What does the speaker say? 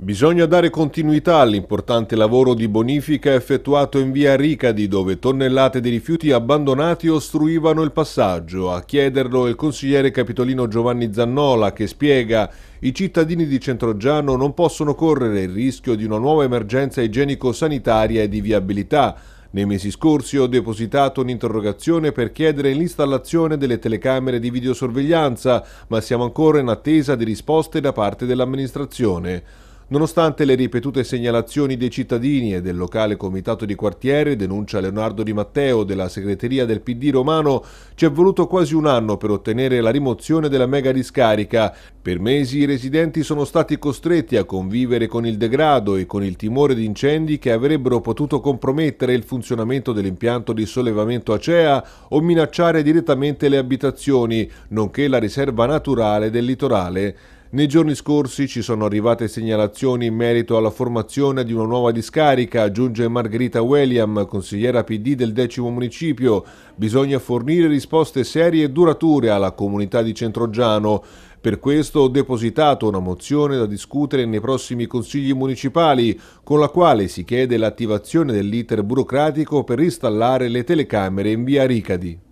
Bisogna dare continuità all'importante lavoro di bonifica effettuato in via Ricadi dove tonnellate di rifiuti abbandonati ostruivano il passaggio. A chiederlo il consigliere capitolino Giovanni Zannola che spiega i cittadini di Centrogiano non possono correre il rischio di una nuova emergenza igienico-sanitaria e di viabilità. Nei mesi scorsi ho depositato un'interrogazione per chiedere l'installazione delle telecamere di videosorveglianza, ma siamo ancora in attesa di risposte da parte dell'amministrazione. Nonostante le ripetute segnalazioni dei cittadini e del locale comitato di quartiere, denuncia Leonardo Di Matteo della segreteria del PD romano, ci è voluto quasi un anno per ottenere la rimozione della mega discarica. Per mesi i residenti sono stati costretti a convivere con il degrado e con il timore di incendi che avrebbero potuto compromettere il funzionamento dell'impianto di sollevamento acea o minacciare direttamente le abitazioni, nonché la riserva naturale del litorale. Nei giorni scorsi ci sono arrivate segnalazioni in merito alla formazione di una nuova discarica, aggiunge Margherita William, consigliera PD del decimo municipio. Bisogna fornire risposte serie e durature alla comunità di Centrogiano. Per questo ho depositato una mozione da discutere nei prossimi consigli municipali, con la quale si chiede l'attivazione dell'iter burocratico per installare le telecamere in via Ricadi.